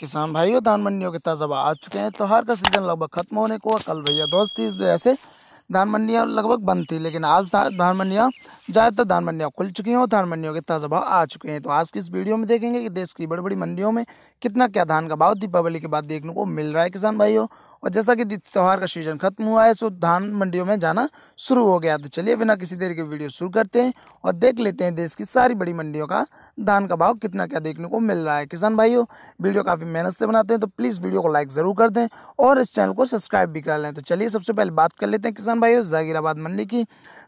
किसान भाइयों धान मंडियों के ताज़ा आ चुके हैं त्यौहार का सीज़न लगभग खत्म होने को कल भैया दोस्त इस वजह से धान मंडियाँ लगभग बंद थी लेकिन आज धान मंडियाँ ज़्यादातर धान मंडियाँ खुल चुकी हैं और धान मंडियों के ताज़ा भाव आ चुके हैं तो आज की इस वीडियो में देखेंगे कि देश की बड़ी बड़ी मंडियों में कितना क्या धान का भाव दीपावली के बाद देखने को मिल रहा है किसान भाइयों और जैसा कि त्यौहार का सीजन खत्म हुआ है सो धान मंडियों में जाना शुरू हो गया तो चलिए बिना किसी देर के वीडियो शुरू करते हैं और देख लेते हैं देश की सारी बड़ी मंडियों का धान का भाव कितना क्या देखने को मिल रहा है किसान भाइयों वीडियो काफ़ी मेहनत से बनाते हैं तो प्लीज़ वीडियो को लाइक ज़रूर कर दें और इस चैनल को सब्सक्राइब भी कर लें तो चलिए सबसे पहले बात कर लेते हैं किसान भाइयों जागीराबाद मंडी की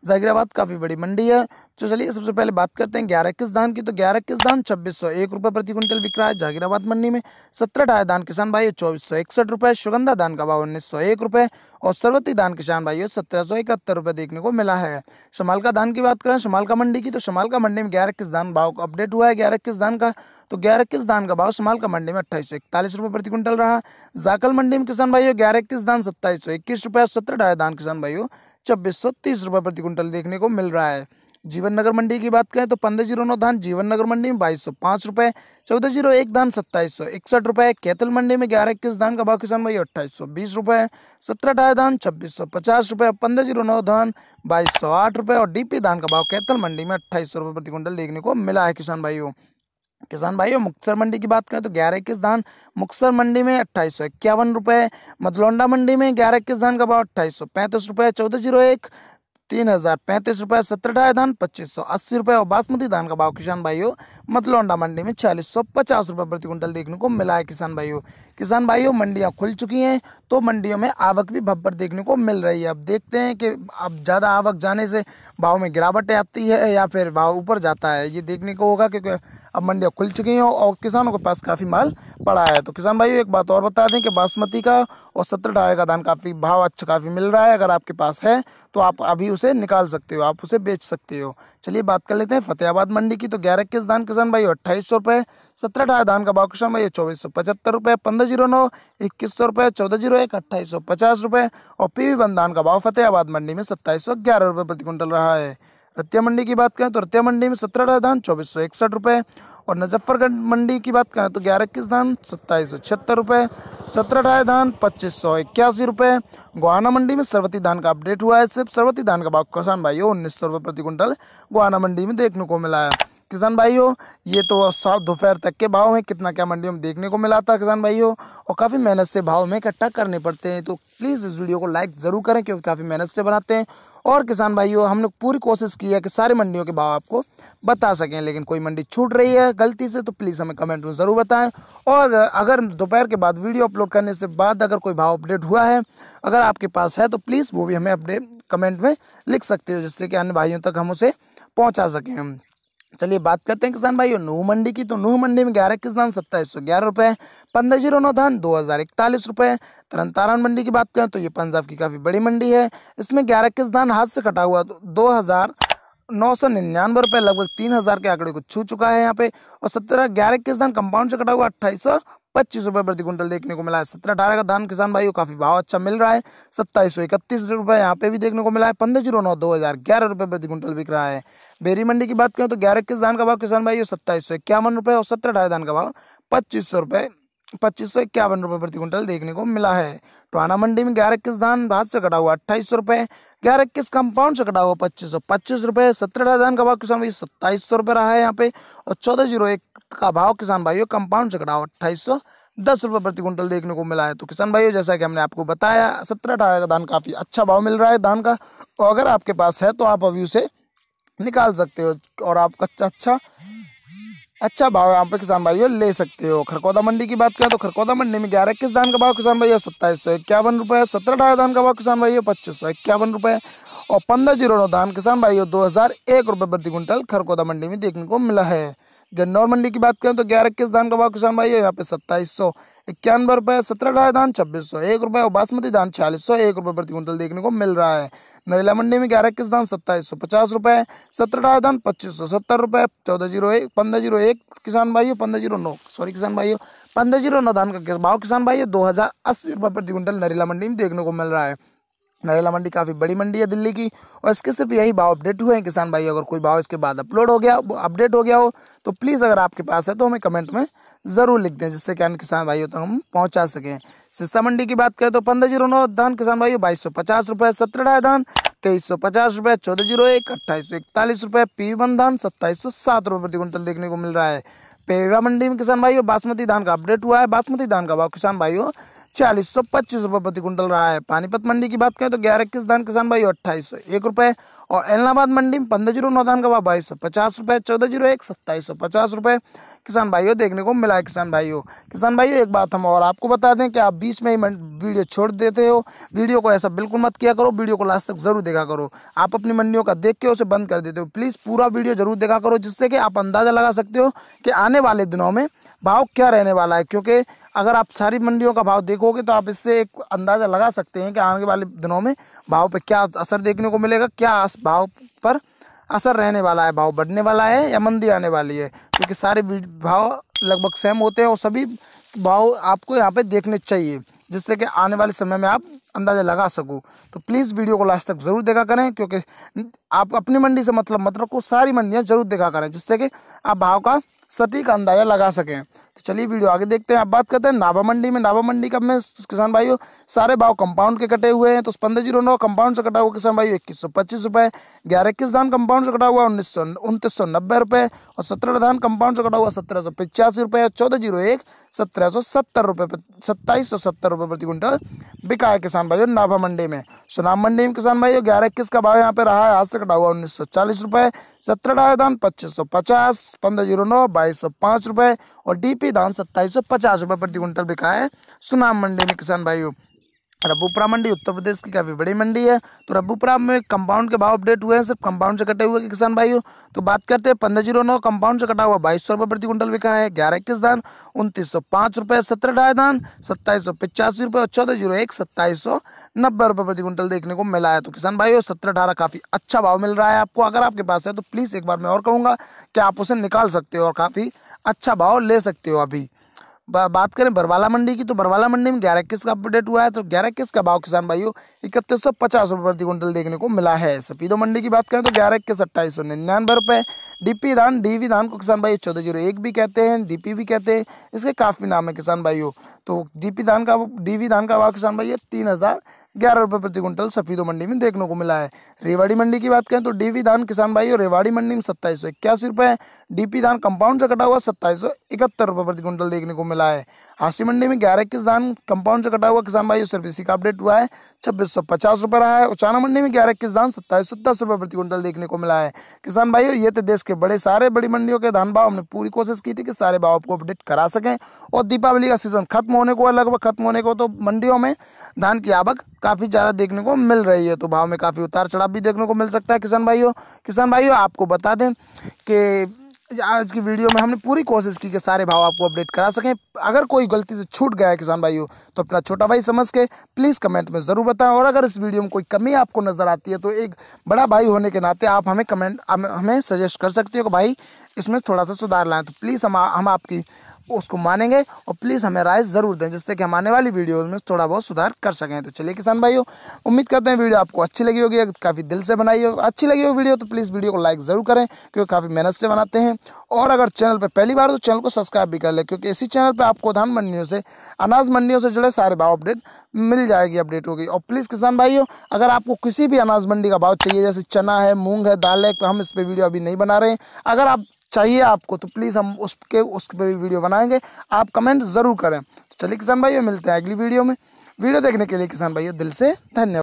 जागीराबाद काफ़ी बड़ी मंडी है तो चलिए सबसे पहले बात करते हैं ग्यारह किस धान की तो ग्यारह किस धान छब्बीस सौ एक रुपये प्रति क्विंटल बिक रहा है जागीराबाद मंडी में सत्रह टाया धान किसान भाई चौबीस सौ इकसठ रुपये सुगंधा धान का भाव उन्नीस सौ एक रुपये और सरवती धान किसान भाई सत्रह सौ इकहत्तर रुपये देखने को मिला है समालका धान की बात करें समालका मंडी की तो समालका मंडी में ग्यारह किस धान भाव का अपडेट हुआ है ग्यारह किस धान का तो ग्यारह किस धान का भाव समालका मंडी में अट्ठाईस सौ इकतालीस रुपये प्रति क्विंटल रहा जाकल मंडी में किसान भाई ग्यारह किस धान सत्ताईस सौ इक्कीस रुपये सत्रह टाया धान किसान भाइयों छब्बीस सौ तीस रुपये प्रति क्विंटल देखने को मिल रहा है जीवन नगर मंडी की बात करें तो पंद्रह जीरो नौ धान जीवन नगर मंडी में बाईस सौ पाँच रुपये चौदह जीरो एक धान सत्ताईस सौ इकसठ रुपये कैतल मंडी में ग्यारह इक्कीस धान का भाव किसान भाई अट्ठाईस सौ बीस रुपये सत्रह अठारह धान छब्बीस सौ पचास रुपये पंद्रह जीरो नौ धान बाईस सौ आठ रुपये और डीपी धान का भाव कैतल मंडी में अट्ठाईस सौ रुपये प्रति क्विंटल देखने को मिला है किसान भाइयों किसान भाइयों मुक्सर मंडी की बात करें तो ग्यारह इक्कीस धान मुक्सर मंडी में अट्ठाईस सौ इक्यावन रुपये मतलौंडा मंडी में ग्यारह इक्कीस धान का भाव अट्ठाईस सौ पैंतीस रुपये चौदह जीरो एक तीन हजार पैंतीस रुपये सत्तर ढाई धान पच्चीस सौ अस्सी रुपये और बासमती धान का भाव किसान भाइयों मतलोंडा मंडी में चालीस सौ पचास रुपये प्रति क्विंटल देखने को मिला है किसान भाइयों किसान भाइयों मंडियां खुल चुकी हैं तो मंडियों में आवक भी भब्बर देखने को मिल रही है अब देखते हैं कि अब ज़्यादा आवक जाने से भाव में गिरावट आती है या फिर भाव ऊपर जाता है ये देखने को होगा क्योंकि अब मंडियाँ खुल चुकी हैं और किसानों के पास काफ़ी माल पड़ा है तो किसान भाई एक बात और बता दें कि बासमती का और सत्तर अठारह का धान काफ़ी भाव अच्छा काफ़ी मिल रहा है अगर आपके पास है तो आप अभी उसे निकाल सकते हो आप उसे बेच सकते हो चलिए बात कर लेते हैं फतेहाबाद मंडी की तो ग्यारह किस धान किसान भाई अट्ठाईस सौ रुपये सत्रह ढाई धान का भाव किसान भाई चौबीस सौ पचहत्तर रुपये पंद्रह जीरो नौ इक्कीस सौ रुपये चौदह जीरो एक अट्ठाईस सौ पचास रुपये और पी वी बंद धान का भाव फतेहाबाद मंडी में सत्ताईस सौ ग्यारह रुपये प्रति क्विंटल रहा है रतिया मंडी की बात करें तो रतिया मंडी में सत्रह अठारह धान चौबीस सौ इकसठ रुपये और मुजफ्फरगढ़ मंडी की बात करें तो ग्यारह इक्कीस धान सत्ताईस सौ छिहत्तर रुपये सत्रह अठारह धान पच्चीस सौ इक्यासी रुपये गुहाना मंडी में सर्वती धान का अपडेट हुआ है सिर्फ सर्वती धान का भाव किसान भाइयों उन्नीस सौ रुपये प्रति क्विंटल गुहाना मंडी में देखने को मिला है किसान भाइयों ये तो साफ दोपहर तक के भाव हैं कितना क्या मंडियों में देखने को मिला था किसान भाइयों और काफ़ी मेहनत से भाव में इकट्ठा करने पड़ते हैं तो प्लीज़ इस वीडियो को लाइक ज़रूर करें क्योंकि काफ़ी मेहनत से बनाते हैं और किसान भाइयों हमने पूरी कोशिश की है कि सारे मंडियों के भाव आपको बता सकें लेकिन कोई मंडी छूट रही है गलती से तो प्लीज़ हमें कमेंट में ज़रूर बताएँ और अगर दोपहर के बाद वीडियो अपलोड करने से बाद अगर कोई भाव अपडेट हुआ है अगर आपके पास है तो प्लीज़ वो भी हमें अपडेट कमेंट में लिख सकते हो जिससे कि अन्य भाइयों तक हम उसे पहुँचा सकें चलिए बात करते हैं किसान भाई नूह मंडी की तो नूह मंडी में ग्यारह किस सत्ताईस सौ ग्यारह रुपए पंद्रह जीरो नौ धान दो हज़ार इकतालीस रुपए तरन तारण मंडी की बात करें तो ये पंजाब की काफ़ी बड़ी मंडी है इसमें ग्यारह किस हाथ से कटा हुआ तो दो हज़ार नौ सौ निन्यानवे रुपए लगभग तीन हज़ार के आंकड़े को छू चुका है यहाँ पे और सत्रह ग्यारह किस कंपाउंड से कटा हुआ अट्ठाईस सौ पच्चीस रुपए प्रति क्विंटल देखने को मिला है सत्रह अठारह का धान किसान भाई काफी भाव अच्छा मिल रहा है सत्ताईस सौ इकतीस रुपए यहाँ पे भी देखने को मिला है पंद्रह जीरो नौ दो हज़ार ग्यारह रुपए प्रति क्विंटल बिक रहा है बेरी मंडी की बात करें तो ग्यारह किस धान का भाव किसान भाई सत्ताईस सौ इक्यावन रुपए और सत्रह अठारह धान का भाव पच्चीस सौ रुपए पच्चीस सौ इक्यावन रुपये प्रति क्विंटल देखने को मिला है टोहाना मंडी में ग्यारह इक्कीस धान भाज से कटा हुआ अट्ठाईस सौ रुपये ग्यारह इक्कीस कंपाउंड से कटा हुआ पच्चीस सौ पच्चीस रुपये सत्रह धान का भाव किसान भाई सत्ताईस सौ रुपये रहा है यहाँ पे और चौदह जीरो एक का भाव किसान भाइयों कंपाउंड से कटा हुआ अट्ठाईस सौ दस रुपये प्रति क्विंटल देखने को मिला है तो किसान भाइयों जैसा कि हमने आपको बताया सत्रह अठारह का धान काफ़ी अच्छा भाव मिल रहा है धान का और अगर आपके पास है तो आप अभी उसे निकाल सकते हो और आप अच्छा अच्छा अच्छा भाव यहाँ पे किसान भाइयों ले सकते हो खरकोदा मंडी की बात करें तो खरकोदा मंडी में ग्यारह किस धान का भाव किसान भाई सत्ताईस सौ इक्यावन रुपये सत्रह अठारह धान का भाव किसान भाई पच्चीस सौ इक्यावन रुपये और पंद्रह जीरो नौ धान किसान भाइयों दो हज़ार एक रुपये प्रति क्विंटल खरकोदा मंडी में देखने को मिला है गन्नौर मंडी की बात करें तो ग्यारह इक्कीस धान का भाव किसान भाई है यहाँ पे सत्ताईस सौ इक्यानवे रुपये सत्रह ढाई धान छब्बीस सौ एक रुपये और बासमती धान छियालीस सौ एक रुपये प्रति क्विंटल देखने को मिल रहा है नरेला मंडी में ग्यारह इक्कीस धान सत्ताईस सौ पचास रुपये सत्रह ढाई धान पच्चीस सौ सत्तर रुपये चौदह जीरो एक पंद्रह जीरो एक किसान भाई पंद्रह जीरो नौ सॉरी किसान भाई पंद्रह जीरो नौ धान का भाव किसान भाई दो हज़ार अस्सी रुपये प्रति क्विंटल नरेला मंडी में देखने को मिल रहा है नरेला मंडी काफ़ी बड़ी मंडी है दिल्ली की और इसके सिर्फ यही भाव अपडेट हुए हैं किसान भाई अगर कोई भाव इसके बाद अपलोड हो गया अपडेट हो गया हो तो प्लीज़ अगर आपके पास है तो हमें कमेंट में ज़रूर लिख दें जिससे क्या किसान भाइयों तक तो हम पहुंचा सकें सिस्सा मंडी की बात करें तो पंद्रह जीरो नौ धान किसान भाइयों बाईस सौ पचास रुपये सत्रह धान तेईस सौ पचास रुपये चौदह जीरो एक अट्ठाईस सौ इकतालीस रुपये पी वन धान सत्ताईस सौ सात रुपये प्रति क्विंटल देखने को मिल रहा है पेवा मंडी में किसान भाइयों बासमती धान का अपडेट हुआ है बासमती धान का भाव किसान भाइयों चालीस सौ पच्चीस रुपए प्रति क्विंटल रहा है पानीपत मंडी की बात करें तो ग्यारह इक्कीस धान किसान भाई अट्ठाईस सौ एक रुपए और इलाहाबाद मंडी में पंद्रह जीरो नौदान का भाव बाईस सौ पचास रुपये चौदह जीरो एक सत्ताईस सौ पचास रुपये किसान भाइयों देखने को मिला है किसान भाइयों किसान भाइयों एक बात हम और आपको बता दें कि आप बीच में ही वीडियो छोड़ देते हो वीडियो को ऐसा बिल्कुल मत किया करो वीडियो को लास्ट तक जरूर देखा करो आप अपनी मंडियों का देख के उसे बंद कर देते हो प्लीज़ पूरा वीडियो जरूर देखा करो जिससे कि आप अंदाज़ा लगा सकते हो कि आने वाले दिनों में भाव क्या रहने वाला है क्योंकि अगर आप सारी मंडियों का भाव देखोगे तो आप इससे एक अंदाज़ा लगा सकते हैं कि आने वाले दिनों में भाव पर क्या असर देखने को मिलेगा क्या भाव पर असर रहने वाला है भाव बढ़ने वाला है या मंदी आने वाली है क्योंकि सारे भाव लगभग सेम होते हैं और सभी भाव आपको यहाँ पे देखने चाहिए जिससे कि आने वाले समय में आप अंदाज़ा लगा सको तो प्लीज़ वीडियो को लास्ट तक ज़रूर देखा करें क्योंकि आप अपनी मंडी से मतलब मतलब को सारी मंडियाँ ज़रूर देखा करें जिससे कि आप भाव का सटीक अंदाजा लगा सकें तो चलिए वीडियो आगे देखते हैं अब बात करते हैं नाभा मंडी में नाभा मंडी का में किसान भाइयों सारे भाव कंपाउंड के कटे हुए हैं तो पंद्रह जीरो नौ कंपाउंड से कटा हुआ किसान भाई इक्कीस सौ पच्चीस रुपये ग्यारह इक्कीस धान कंपाउंड से कटा हुआ उन्नीस सौ उनतीस सौ नब्बे रुपये और सत्रह धान कंपाउंड से कटा हुआ सत्रह सौ पचासी रुपये और चौदह जीरो एक सत्रह सौ सत्तर रुपये सत्ताईस सौ सत्तर रुपये प्रति क्विंटल बिका है किसान भाइयों नाभा मंडी में सुनाम मंडी में किसान भाइयों ग्यारह इक्कीस का भाव यहाँ पे रहा है आज से कटा हुआ उन्नीस सौ चालीस रुपये सत्रह धान पच्चीस सौ पचास पंद्रह जीरो नौ बाईस सौ पांच रुपए और डीपी धान सत्ताईस सौ पचास रुपए प्रति क्विंटल बिका है सुनाम मंडी में किसान भाइयों रबूपुरा मंडी उत्तर प्रदेश की काफ़ी बड़ी मंडी है तो रबूपुरा में कंपाउंड के भाव अपडेट हुए हैं सिर्फ कंपाउंड से कटे हुए किसान भाइयों तो बात करते हैं पंद्रह जीरो नौ कंपाउंड से कटा हुआ बाईस सौ रुपये प्रति क्विंटल बिका है ग्यारह इक्कीस धान उनतीस सौ पाँच रुपये सत्रह ढाई धान सत्ताईस सौ पचासी रुपये और चौदह जीरो एक सत्ताईस सौ नब्बे रुपये प्रति क्विंटल देखने को मिला है तो किसान भाइयों सत्रह अठारह काफ़ी अच्छा भाव मिल रहा है आपको अगर आपके पास है तो प्लीज़ एक बार मैं और कहूँगा कि आप उसे निकाल सकते हो और काफ़ी अच्छा भाव ले सकते हो अभी बात करें बरवाला मंडी की तो बरवाला मंडी में ग्यारह किस का अपडेट हुआ है तो ग्यारह किस का भाव किसान भाइयों इकतीस सौ पचास रुपये प्रति क्विंटल देखने को मिला है सफीदो मंडी की बात करें तो ग्यारह इक्कीस अट्ठाईस सौ निन्यानवे रुपये डीपी धान डीवी धान को किसान भाई चौदह जीरो एक भी कहते हैं डीपी भी कहते हैं इसके काफ़ी नाम है किसान भाइयों तो डीपी धान का डीवी धान का भाव किसान है तीन हज़ार ग्यारह रुपये प्रति क्विंटल सफीदो मंडी में देखने को मिला है रेवाड़ी मंडी की बात करें तो डीवी धान किसान भाई और रेवाड़ी मंडी में सत्ताईस सौ इक्यासी रुपये डीपी धान कंपाउंड से कटा हुआ सत्ताईस सौ इकहत्तर रुपये प्रति क्विंटल देखने को मिला है हासी मंडी में ग्यारह इक्कीस धान कंपाउंड से कटा हुआ किसान भाई सिर्फ इसी का अपडेट हुआ है छब्बीस सौ पचास रुपये रहा है उचाना मंडी में ग्यारह इक्कीस धान सत्ताईस सौ दस रुपये प्रति क्विंटल देखने को मिला है किसान भाई ये थे देश के बड़े सारे बड़ी मंडियों के धान भाव हमने पूरी कोशिश की थी कि सारे भाव आपको अपडेट करा सकें और दीपावली का सीजन खत्म होने को लगभग खत्म होने को तो मंडियों में धान की आवक काफ़ी ज़्यादा देखने को मिल रही है तो भाव में काफ़ी उतार चढ़ाव भी देखने को मिल सकता है किसान भाइयों किसान भाइयों आपको बता दें कि आज की वीडियो में हमने पूरी कोशिश की कि सारे भाव आपको अपडेट करा सकें अगर कोई गलती से छूट गया है किसान भाइयों तो अपना छोटा भाई समझ के प्लीज़ कमेंट में ज़रूर बताएं और अगर इस वीडियो में कोई कमी आपको नज़र आती है तो एक बड़ा भाई होने के नाते आप हमें कमेंट हमें सजेस्ट कर सकते हो कि भाई इसमें थोड़ा सा सुधार लाएँ तो प्लीज़ हम हम आपकी उसको मानेंगे और प्लीज़ हमें राय ज़रूर दें जिससे कि हम आने वाली वीडियोज़ में थोड़ा बहुत सुधार कर सकें तो चलिए किसान भाइयों उम्मीद करते हैं वीडियो आपको अच्छी लगी होगी काफ़ी दिल से बनाई हो अच्छी लगी हो वीडियो तो प्लीज़ वीडियो को लाइक ज़रूर करें क्योंकि काफ़ी मेहनत से बनाते हैं और अगर चैनल पर पहली बार तो चैनल को सब्सक्राइब भी कर लें क्योंकि इसी चैनल पर आपको धान मंडियों से अनाज मंडियों से जुड़े सारे भाव अपडेट मिल जाएगी अपडेट होगी और प्लीज़ किसान भाइयों अगर आपको किसी भी अनाज मंडी का भाव चाहिए जैसे चना है मूंग है दाल है हम इस पर वीडियो अभी नहीं बना रहे हैं अगर आप चाहिए आपको तो प्लीज़ हम उसके उस पर भी वीडियो बनाएंगे आप कमेंट ज़रूर करें तो चलिए किसान भाइयों मिलते हैं अगली वीडियो में वीडियो देखने के लिए किसान भाइयों दिल से धन्यवाद